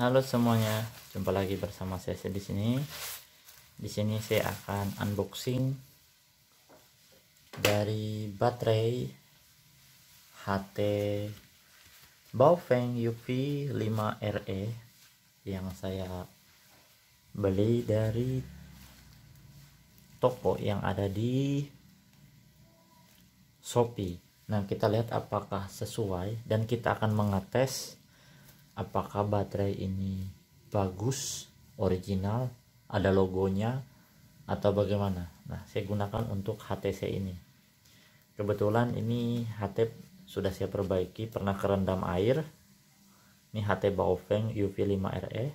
Halo semuanya, jumpa lagi bersama saya di sini. Di sini saya akan unboxing dari baterai HT Baofeng UV5RE yang saya beli dari toko yang ada di Shopee. Nah, kita lihat apakah sesuai dan kita akan mengetes apakah baterai ini bagus original ada logonya atau bagaimana nah saya gunakan untuk HTC ini kebetulan ini HT sudah saya perbaiki pernah kerendam air ini HT Baofeng UV5RE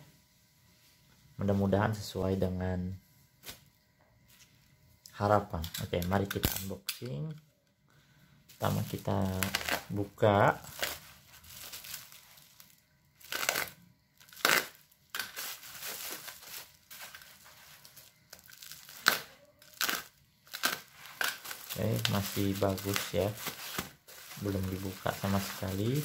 mudah-mudahan sesuai dengan harapan oke mari kita unboxing pertama kita buka oke eh, masih bagus ya belum dibuka sama sekali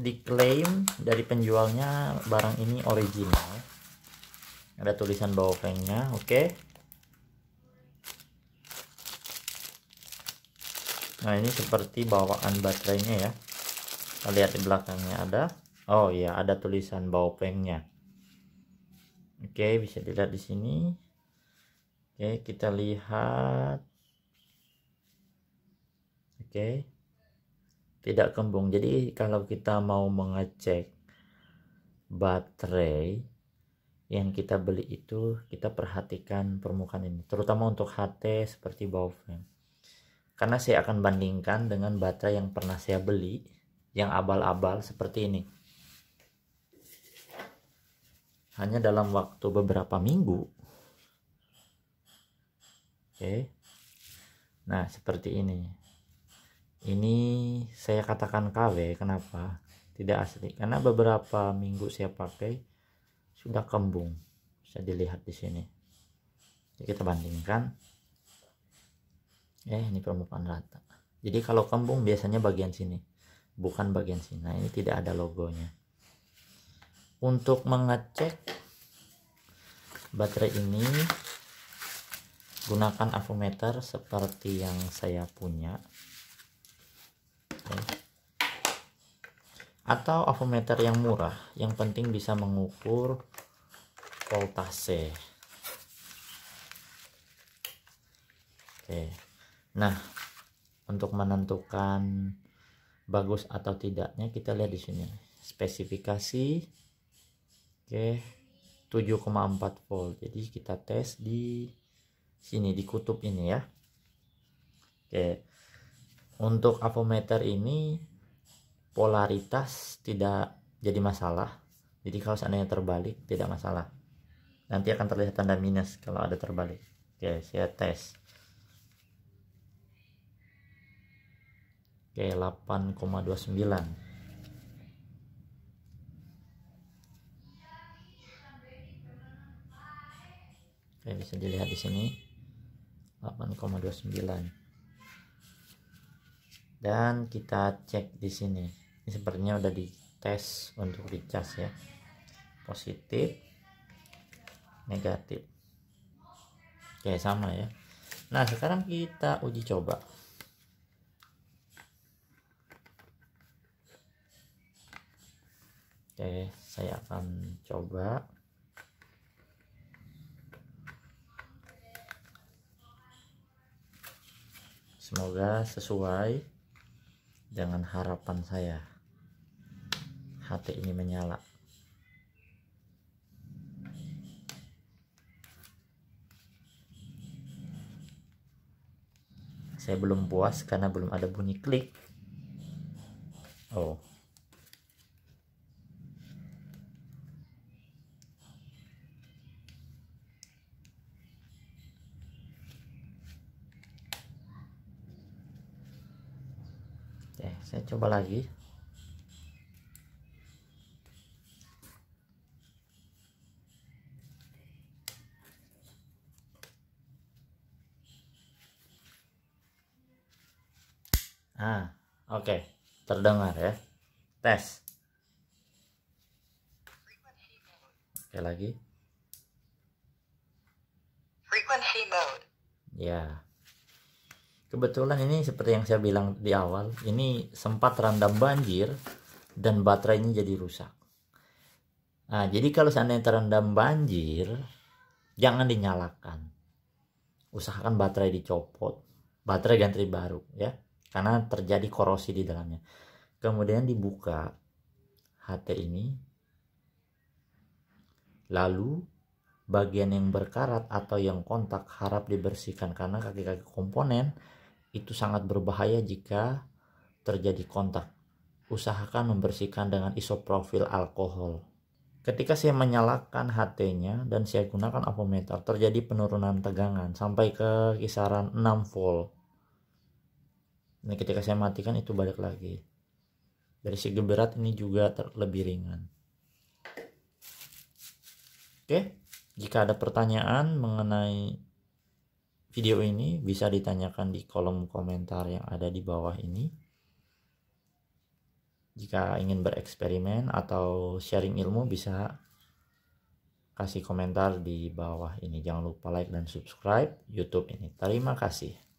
diklaim dari penjualnya barang ini original ada tulisan pengnya oke okay. nah ini seperti bawaan baterainya ya kita lihat di belakangnya ada oh iya ada tulisan pengnya oke okay, bisa dilihat di sini oke okay, kita lihat oke okay tidak kembung. Jadi kalau kita mau mengecek baterai yang kita beli itu kita perhatikan permukaan ini terutama untuk HT seperti bow karena saya akan bandingkan dengan baterai yang pernah saya beli yang abal-abal seperti ini hanya dalam waktu beberapa minggu oke nah seperti ini ini saya katakan KW kenapa tidak asli karena beberapa minggu saya pakai sudah kembung bisa dilihat di sini jadi kita bandingkan eh ini permukaan rata jadi kalau kembung biasanya bagian sini bukan bagian sini nah ini tidak ada logonya untuk mengecek baterai ini gunakan avometer seperti yang saya punya atau avometer yang murah yang penting bisa mengukur voltase oke nah untuk menentukan bagus atau tidaknya kita lihat di sini spesifikasi oke 7,4 volt jadi kita tes di sini di kutub ini ya oke untuk avometer ini polaritas tidak jadi masalah jadi kalau seandainya terbalik tidak masalah nanti akan terlihat tanda minus kalau ada terbalik oke saya tes oke 8,29 Oke, bisa dilihat di sini 8,29 dan kita cek di sini ini sepertinya udah dites untuk dicas ya positif negatif oke sama ya nah sekarang kita uji coba oke saya akan coba semoga sesuai jangan harapan saya hati ini menyala saya belum puas karena belum ada bunyi klik oh Oke, eh, saya coba lagi. Ah, oke. Okay. Terdengar ya. Tes. Oke okay, lagi. Frequency mode. Ya. Yeah. Kebetulan ini seperti yang saya bilang di awal, ini sempat terendam banjir dan baterainya jadi rusak. Nah, jadi kalau seandainya terendam banjir, jangan dinyalakan. Usahakan baterai dicopot, baterai ganti baru ya, karena terjadi korosi di dalamnya. Kemudian dibuka HT ini, lalu bagian yang berkarat atau yang kontak harap dibersihkan karena kaki-kaki komponen itu sangat berbahaya jika terjadi kontak. Usahakan membersihkan dengan isoprofil alkohol. Ketika saya menyalakan HT-nya dan saya gunakan avometer, terjadi penurunan tegangan sampai ke kisaran 6 volt. Nah, ketika saya matikan itu balik lagi. Dari segi berat ini juga terlebih ringan. Oke, jika ada pertanyaan mengenai video ini bisa ditanyakan di kolom komentar yang ada di bawah ini. Jika ingin bereksperimen atau sharing ilmu bisa kasih komentar di bawah ini. Jangan lupa like dan subscribe YouTube ini. Terima kasih.